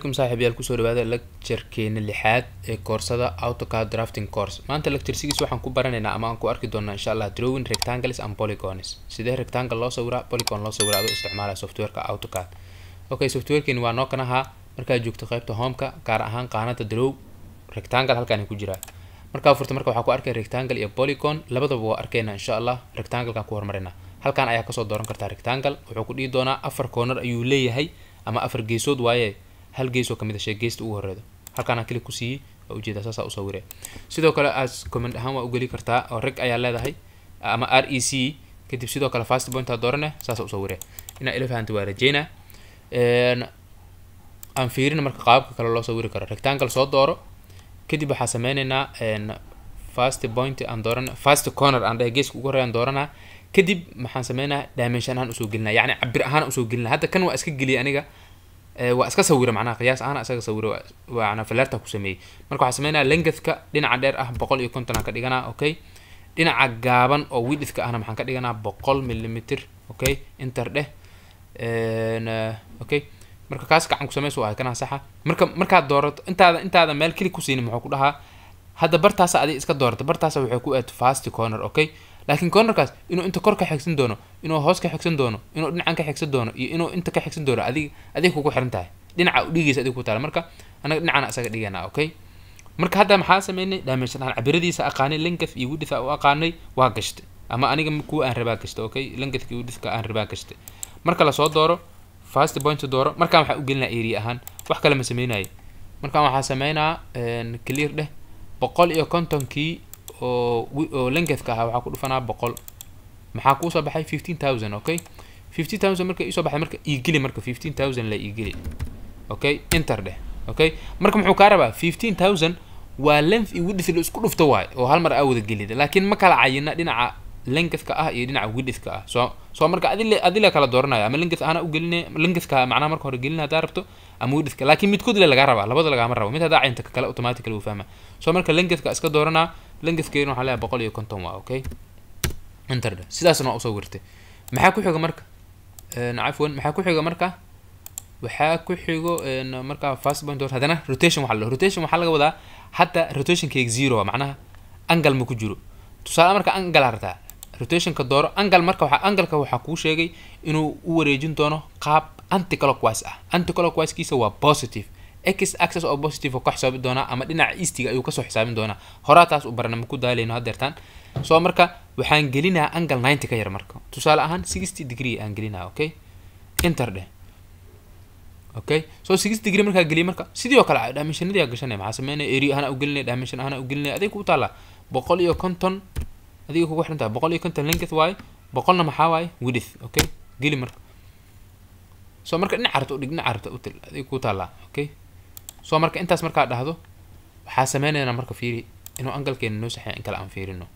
saaxiibyaal kusoo dhawaada lecturekeena lixaad ee koorsada autocad drafting course maanta lecturesigiis waxaan ku baranaynaa ama aan ku arki doonaa insha allah drawing rectangles and polygones sidee rectangle loo sawira polygon loo sawira adoo isticmaalaya softwareka autocad okay softwarekeeni waa noo kan ahaa markaad joogto qaybta homeka gaar ahaan qaanada draw rectangle halkaan ku jiraa markaa furta marka waxaa ku arkaya rectangle iyo polygon labadaba waa arkayna insha allah rectanglekan ku hormarina halkaan ayaa kasoo dooran kartaa rectangle wuxuu ku dhihi doonaa afar corner ayuu leeyahay ama afar geesood waaye hal geesoo kamid a ah sheegeysta ugu horeedo halkaanaan kali ku waa ujeeda saasaa u sawiree sidoo kale aas comment ahaan waa ugeli kartaa oo reg ayaa leedahay ama r e c kadib sidoo kale fast pointaa doorane saasaa u inaa ila fahamta waa rajeynaa aan fiirina marka qaababka kale loo sawiri karo rectangle soo dooro kadib waxaa sameyneynaa fast point aan dooran fast corner aan dhahay geeska ugu horreya aan dooranaa kadib maxaan sameynaa dimension ahaan usoo gelinaa yacni cabir ahaan usoo gelinaa hadda kan waa iska geliyay aniga waa iska sawira manaa qiyaas ahna isaga sawira waa nafalaarta ku sameeyey marka waxaa sameynaya lengathka dhinaca dheer ah boqol iyo konton aan ka dhiganaa okay dhinaca gaaban oo widithka ahna maxaan ka dhiganaa boqol millimeter okay inter dheh okay marka kaas gacan ku sameys ah kana saxa marka markaad doorato intaada intaada meel keli ku siinin muxuu ku dhahaa hadda bartaasa adi iska doorata bartaasa waxay ku aad fast corner okay laakiin cornerkaas inuu inta kor ka xigsan doono inuu hoos ka xigsan doono inuu dhinacan ka xigsan doono iyo inuu inta ka xigsan doono adig adig kugu xiran tahay dhinaca dhigiisa adig ku taala marka anaga dhinacana isaga dhigana okay marka hadda maxaa sameynay damage aan cabiradiisa aqaanay linkaf iyo widitha u aqaanay waa gashtay ama aniga kuwa aan rabaa gashtay okay linkafka iyo widithka aan rabaa gashtay marka lasoo dooro fast point dooro markaan waxaa u gelinaa area ahaan wax kale ma sameynayo markaan waxaa sameynaa clear dheh boqol iyo kontonkii oo lengethka ahaa waxaa ku dhufanaa boqol maxaa kuusoo baxay fifteen thousand okay fifteen thousand marka iisoo baxay marka iigeli marka fifteen thousand la iigeli okay inter dheh okay marka muxuu kaa rabaa fifteen thousand waa lenf iyo width la isku dhufto waay oo hal mar aa wada gelida laakiin ma kala cayina dhinaca lengthka ah iyo dhinaca widthka ah soo so marka adile adile kala dooranaya ama length ahna u geline lengthka macnaha marka hore gelina haddaa rabto ama widthka laakiin midkood le rabaa labada lagaama rabo mid haddaa caynta kale automatically uu fahma so marka lengthka iska dooranaa lengthkeena waxaa leeyahay boqol iyo konton waa okay enter sidaasna usoo wirtay maxaa ku xiga marka cafwan maxaa ku xiga marka waxaa ku xigo markaa fast point haddana rotation waxa la rotation waxaa laga wadaa hadda rotation zero macnaha angal ma ku jiro tusaale marka angal hartaa rotationka dooro angal marka waa angalka waxaa kuu sheegay inuu u wareejin doono qaab anticlockwise ah anticlocwisekiisa waa positive x access oo positive oo ka xisaabin doonaa ama dhinaca eastiga ayuu kasoo xisaabin doonaa horaa taas u barana maku daaleyno haddeertaan soo marka waxaan gelinaa angal ninety ka yar marka tusaale ahaan sixty degree aan gelinaa okay inter dheh okay soo sixty degree markaa geliya marka sidii oo kale dimensionadii gashanay maxaa sameynaya area ahana u gelinaya dimension ahana u gelinaya aday kuu taallaa boqol iyo konton adiga kugu xirantaha boqol iyo konton length waay boqolna maxaa waay width okay geli marka soo marka dhinac rabta udhig dhinac rabta util adiga ku taallaa okay soo marka intaas markaa dhahdo waxaa sameynaynaa marka fiiri inuu angalkeena noo saxeya in kale aan fiirino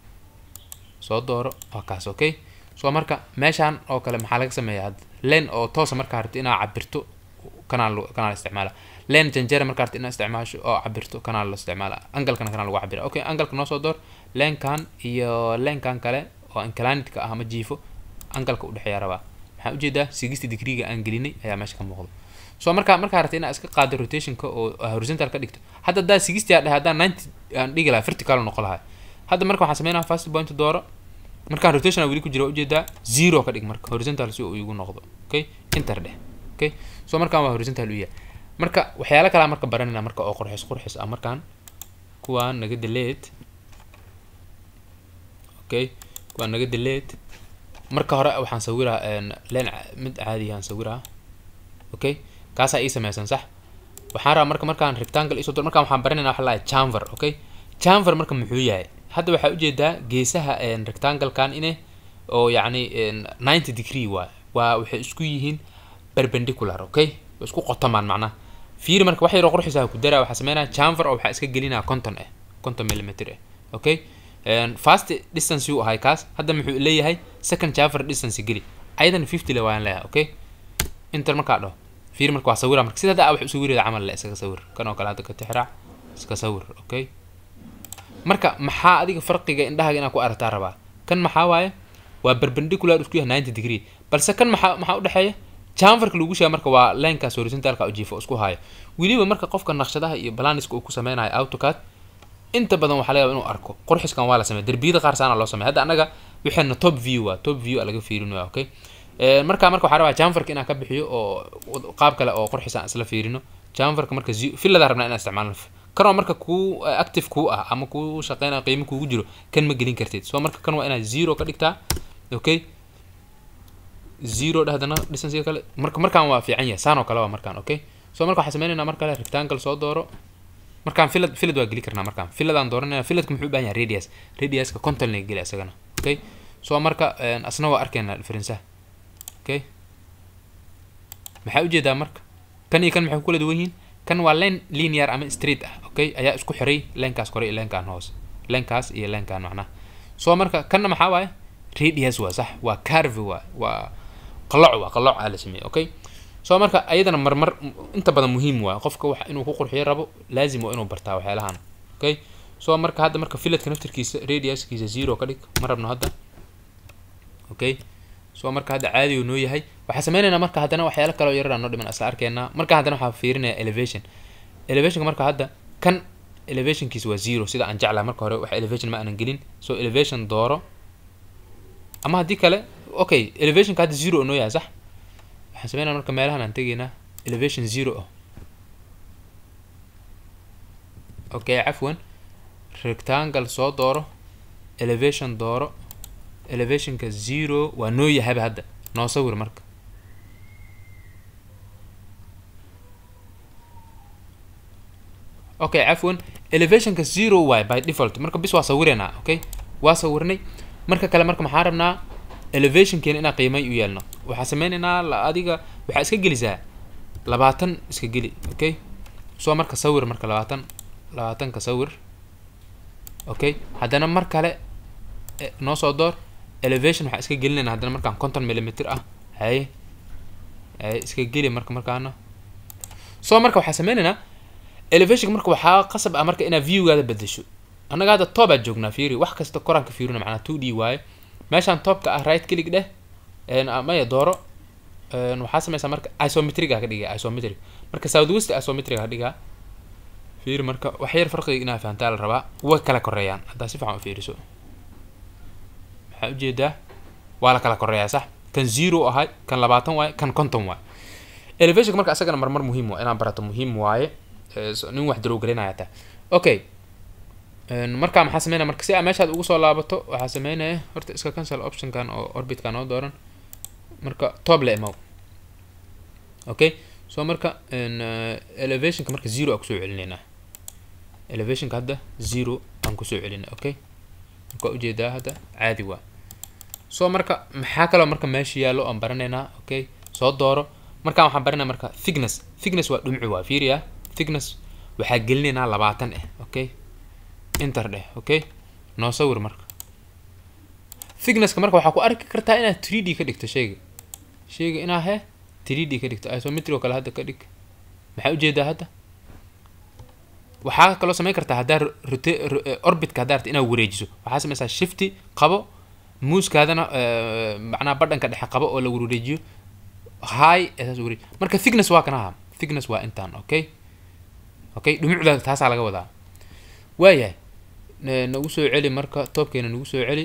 soo dooro waa kaas okay soo marka meeshaan oo kale maxaa laga sameeyaa len oo toosa markaa rabta inaa cabirto kanaal kanaal isticmaala len janjera marka arta inaa isticmaasho oo cabirto kanaa la isticmaala angalkana kanaa lagu cabira okay angalka noosoo door lenkan iyo lenkan kale oo ankalaanidka ah ama jiifo angalka udhexeeya rabaa maxaan ujeedaa sixty degreega aan gelinay ayaa meesha ka muuqda so markaa markaa rabta inaa iska qaado rotationka oo horizontal ka dhigto hadda haddaa sixty aan dhahay haddaan ninety aan dhigi lahay vertical noqon lahay hadda marka waxaan sameynaha first point dooro markaan rotation weli ku jira ujeedaa zero ka dhig marka horizontal si uu igu noqdo okay inter dheh okay so markaan waa horizontal u yahay marka waxyaala kalaa marka baranayna marka oo qurxis qurxis ah markaan kuwaan naga deleed okay kuwaan naga deleed marka hore waxaan sawiraa leen mid caadiyaaan sawiraa okay kaasaa ii sameysan sax waxaan rabaa marka markaan rectangle iso marka waxaan baranayna waxa lahay chamver okay chamver marka muxuu yahay hadda waxaa ujeedaa geesaha rectanglekan ine oo yacni ninety degree waay waa waxay isku yihiin perpendicular okay isku qotamaan macnaha fiiri marka wax yaroo qurxiisa ah ha ku daraa waxaa sameynaya chamfer oo waxaa iska gelinaa conton ah eh, conton millimeter ah okay fast distance yuu ahay kaas hadda muxuu leeyahay second chamfer distance geli ayadan fifty le waan leeyahay okay inter markaa dhaho fiiri marka waa sawira ah. marka sidaa wax u camal le iskaga sawir kan oo kale hadda ka tixraac iska sawir okay marka maxaa adiga farqiga indhahaga inaad ku aragtaa rabaa kan maxaa waaye waa perpendicular isku yahay ninety degree balse kan maxaa maxaa u dhexeeya jamfarka lagu sheega marka waa lynkaas horisontaalka jiifo isku haayo weliba marka qofka naqshadaha iyo balaniska uu ku sameynayo autocad inta badan waxaa lagayaa inuu arko qorxiskan waa la samey derbiyada qaar saana loo samey hadda anaga waxeena top viewa top view laga fiirinoya okay eh, marka marka waxaa rabaa jamfarka inaan ka bixiyo oo qaab kale oo qorxis isla fiirino jamfarka marka filladaa rabnaa inaan isticmaalno kan marka kuu eh, active kuu ah ama kuu shaqeynaya qiimo kuugu jiro kan ma gelin kartid soo marka kan waa inaad zero ka dhigtaa okay zero dhadana dhisan kale marka markaan waa fiican yahay saan oo kale waa markaan okay so marka waxaan sameynayna mar kale rectangle soo dooro markaan filad filad waa geli karnaa markaan filadaan dooranayna filadka muxuu u baahan yahay radius radiuska conton laga geli isagana okay so marka eh, asna waa arkaynaa differenceha okay maxaa ujeedaa marka kan iyo kan maxay kukala duwan yihiin kan waa line linear ama street ah okay ayaa isku xiray lenkaas kore iyo lenkaan hoose lenkaas iyo lenkaan macnaha so marka kanna maxaa waaye radius waa sax waa carve waa waa qalooc waa qalooc aa ah, la sameeye okay so marka ayadana marmar inta badan muhiim waa qofka wax inuu ku qurxiyo rabo laazim waa inuu bartaa waxyaalahan okay so marka hadda marka filladka naftirkiisa radiuskiisa zero ka dhig ma rabno hadda okay so marka hadda caadi uu noo yahay waxaa sameynaynaa marka haddana waxyaalo kale oo yararaan noo dhiman asla arkeenaa marka haddana waxaa fiirinayaa elevation elevationka marka hadda kan elevationkiisa waa zero sida aan jeclaha marka hore wax elevation ma aanan gelin so elevation dooro ama haddii kale okay elevationka hadda zero noo yahay sax waxaan sameynaa marka meelahan aan tegaynaa elevation zero ah okay cafwan rectangle soo dooro elevation dooro elevationka zero waa noo yahayba hadda noo sawir marka okay cafwan elevationka zero waay by default marka bis waa sawiraynaa okay waa sawirnay marka kale marka maxaa rabnaa elevationkeena inaa qiimay u yeelno waxaa sameyneynaa adiga waxaa iska gelisaa labaatan iska geli okay soo marka sawir marka labaatan labaatanka sawir okay haddana mar kale eh, noo soo door elevation waxaa iska gelinayna haddana markaan conton millimeter ah hay haye iska geli marka markaana soo marka waxaa sameyneynaa elevationka marka waxaa qasab ah marka inaa viewgaada bedesho annaga hadda toobaad joognaa fiiri wax kasta koraanka fiirina macnaa two d waaye meeshaan toobka ah right click dheh maya dooro waxaa sameysaa marka isometriga ka dhiga isometric marka southwest isometriga ka dhiga fiir marka wax yar farqiga inaa fahantaa la rabaa way kala koreeyaan haddaa si fiican u fiiriso maxaa ujeedaa waa la kala koreeyaa sax kan zero ahay kan labaatan waaye kan konton waaye elevationka marka asagana marmar muhiim waa ah, inaan barato muhiim waaye nin wax darowgelinaya taa okay marka maxaa sameynaya marka si aa meeshaad ugu soo laabato waxaa sameynaya horta iska cancel optionkan oo orbitkan oo dooran marka toble mow okay so marka eh, elevationka marka zero aa kusoo celineynaa elevationka hadda zero aan kusoo celinay okay marka ujeedaa hadda caadi waa so marka maxaa kaloo marka meesha yaallo aan baranaynaa okay soo dooro markaan waxaan baranaya marka thickness thickness waa dhumci waa fiiriya thickness waxaa gelineynaa labaatan ah okay inter dheh okay noo sawir marka thicknesska marka waxaa ku arki kartaa inaad three d ka dhigto sheyga sheyga inaa he three d ka dhigto isometry oo kale hadda ka dhig maxaa ujeedaa hadda waxaa kaloo samayn kartaa haddaa rot eh, orbitka haddaa rata inaad wareejiso waxaa samaysaa shifty qabo muuskaadana eh, macnaha badhanka dhexe qabo oo la wareejiyo high eh, saas wareej marka thickness waa kana aha thickness waa intaan okay okay dhumucda taasaa laga nagu soo celi marka toobkeena nagu soo celi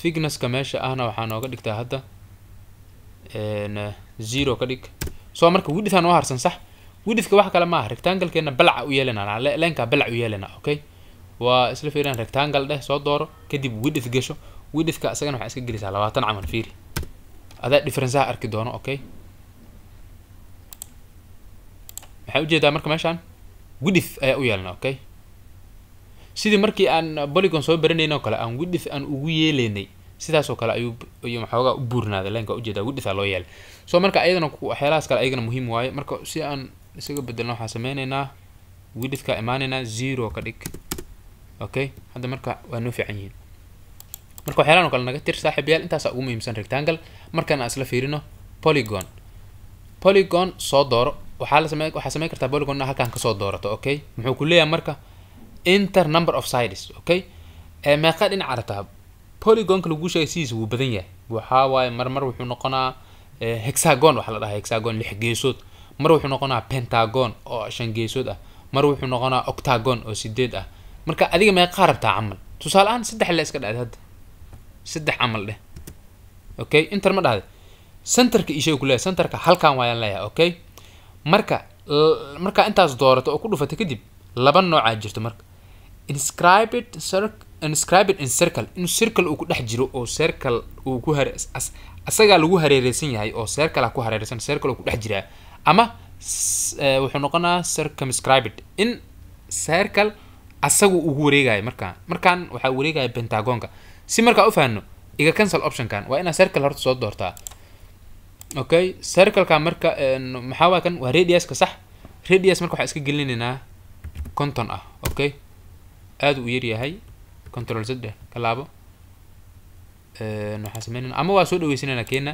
figneska meesha ahna waxaa nooga dhigtaa hadda zero ka dhig soo marka widitha noo harsan sax widithka wax kale maaha rectangle-keena u yeelanaa leenkaa balca u yeelanaa okay waa isla fiiraan rectangle dheh soo dooro kadib widith gasho widithka isagana waxaa iska gelisaa labaatan camal fiiri adaa differenceaha arki doono okay maxaa ujeedaa marka meeshaan widith ayaa u yeelna okay sidii markii aan boligon uh, soo baranaynoo kale aan widith aan ugu yeelaynay sidaasoo kale ayuu iyo maxoogaa u buurnaaday leenka ujeeda widith loo yeelay so marka ayadana waxyaalahaas kale ayagana muhiim waaye marka si aan isaga bedelna waxaan sameynaynaa widithkaa imaanaynaa zero ka dhig okay hadda marka waa noo fiican yihiin marka waxyaalahan o kale naga tir saaxiibayaal intaasaa ugu muhiimsan rectangle markaan aan isla fiirino polygon polygon soo dooro waxaa samayn kartaa polygon halkaan kasoo doorato okay muxuu ku leeyahay marka inter number of sides okay meeqa dhinac aragtaa polygonka laguu sheegay sidiisa wuu badan yahay waxa waaye marmar wuxuu noqonaa hexagon waxaa la dhahaa hexagon lix geesood mar wuxuu noqonaa pentagon oo shan geesood ah mar wuxuu noqonaa octagon oo sideed ah marka adiga meeqa rabtaa camal tusaale ahaan saddex le iska dhacday hadda saddex camal dheh okay inter ma dhahday centerka isheeg ku leeyahay centerka halkaan waayaan leeyahay okay marka markaa intaas doorato oo ku dhufata kadib laba noocaa jirto marka inscribed inscribed in circle in circle uu ku dhex jiro oo circle uu ku har asagaa lagu hareereysan yahay oo circle ku hareereysan circle uu ku dhex jiraa ama e, wuxuu noqonayaa circumscribed in circle asagu ugu wareegayo markaa markaan waxaa wareegaya pentagonka si markaa u fahanno iga cancel optionkan waa inaa circle horta soo doortaa okay circleka marka eh, maxaa waay kan waa radiuska sax radius marka waxaa iska gelinaynaa konton ah okay aada u yaryahay control zda eh, kalaabo laabo eh, waxaan sameynana ama waa soo dhaweysanaynaa keena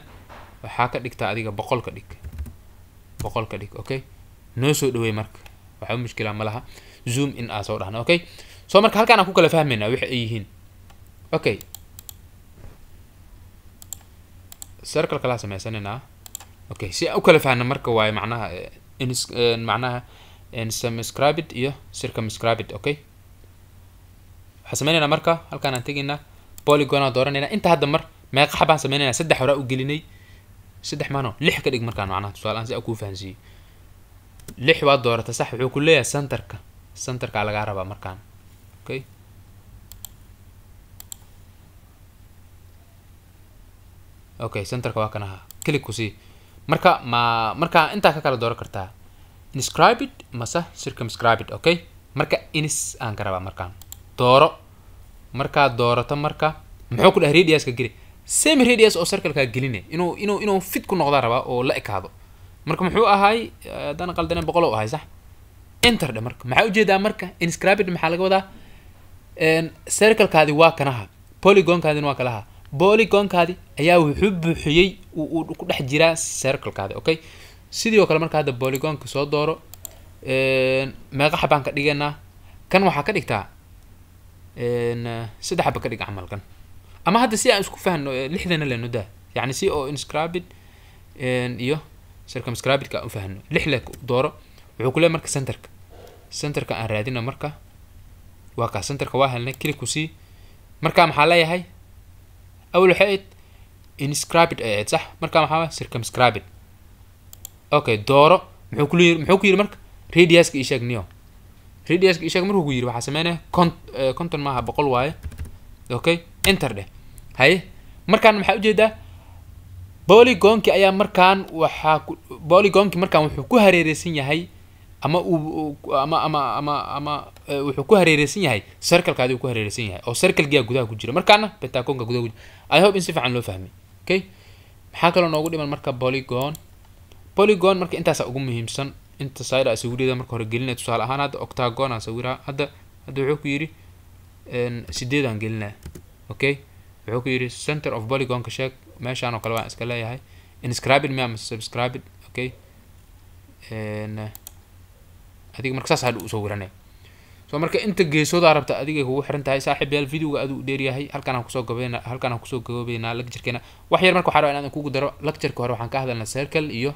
waxaa ka dhigtaa adiga boqolka dhig boqolka dhig okay noo soo dhaweey marka waxaa mushkila ma laha zoom in aa soo dhahna okay so marka halkaan aan ku kala fahmaynaa waxa ay yihiin okay circleka laa sameysanaynaa okay si aa u kala fahna marka waayo macnaha eh, eh, macnaha inscribed eh, iyo circumscribed okay waxaan sameyneynaa marka halkaan aan tegaynaa polygon dooranaynaa inta hadda mar meeqa xabaan sameyneynaa saddex horaa u gelinay saddex maano lix ka dhig markaan macnaha tusaalahaan si aan kuu fahansiiyo lix waa doorata sax wuxuu ku leeyahay centerka centerkaa lagaa rabaa markaan okay okay centerka waa kan ahaa click marka ma marka intaa ka kala dooran kartaa inscribed mase circumscribed okay marka inis aan ka rabaa markaan dooro markaad doorato marka muxuu ku dhahay radiuska geli same radius oo circlekaa geline inuu inuu inuu fit ku noqdaa rabaa oo la ekaado marka muxuu ahaay haddaan eh, qaldane boqol ou ahay sax dhe marka maxaa ujeedaa marka inscribed maxaa laga wadaa circlekaadi waa kanaha polygonkaadina waa kalaha boligonkaadi ayaa wuxuu buuxiyey ku dhex jiraa circlekaadi okay sidoo kale marka hadda boligonka soo dooro meeqa xabaan ka dhiganaa kan waxaa ka dhigtaa saddex xaba ka dhig camalkan ama hadda si aan isku fahno lixdana lenu daa yani si oo inscribid iyo circumscribidka aan ufahno lixle dooro wuxuu kulee marka centerka centerka aan raadina marka waa kaa centerka waa helnay click ku marka maxaa leeyahay awel waxay ahayd inscribed ay ahayd sax marka maxaa circumscribed okay dooro muxuu kuli muxuu ku yiri marka radiuska ii sheeg niyo radiuska ii sheeg markuu ku yiri waxaa sameynaya con conton maaha boqol waaye okay enter dheh haye markaan maxaa ujeedaa boligoonkii ayaa markaan waxaa ku boligoonkii markaan wuxuu ku hareereysan yahay ama uu ama ama ama ama e, wuxuu ku hareereysan yahay circlekaadi uu ku hareereysan yahay oo circlegiyaa gudaha ku jira markaana bentaconka gudaha kujira i hope in si fiican loo fahmay okay maxaa kaloo noogu dhiman marka polygon polygon marka intaasa ugu muhiimsan inta sida sawiryada marka hore gelina tusaale ahaan hadda octagon aan sawiraa hadda hadda wuxuu ku yidhi sideed aan gelinaya okay wuxuu ku yidhi center of polygonka sheeg meeshaan oo kale waan iska leeyahay inscribed miya subscribed okay adiga marka saas hadha u sawirane marka inta geesoodaa rabta adigay kugu xiran tahay videoga yaal u aduu dheeryahay halkaan kusoo gaban halkaan kusoo gababeynaa lacturkeena wax yar marka waxaa rabaa inaan kugu daro lacturka hore waxaan ka hadalnay circle iyo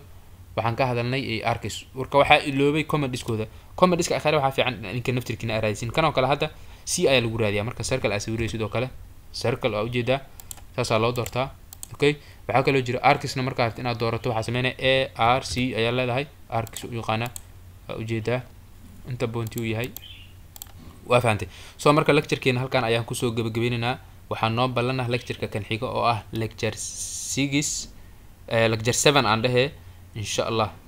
waxaan ka hadalnay arcis warka waxaa iloobay commandiskooda commandiska akhare waxaa fiican ninka naftirkiina raadsin kanoo kale hadda c ayaa lagu raadiyaa marka circle aa sawiraya sidoo kale circle waa ujeedaa saasaa loo doortaa okay waxaa kaloo jira arcisna markaa rabta inaad doorato waxaa sameynaya a r c ayaa leedahay arcis u yaqaanaa waa ujeedaa inta boonti uu yahay waa fahamtay soo marka lecturekeena halkan ayaan kusoo gabagabeyneynaa waxaan noo ballanah lectureka kan xigo oo ah lecture six eh, lecture seven aan dhehee insha allah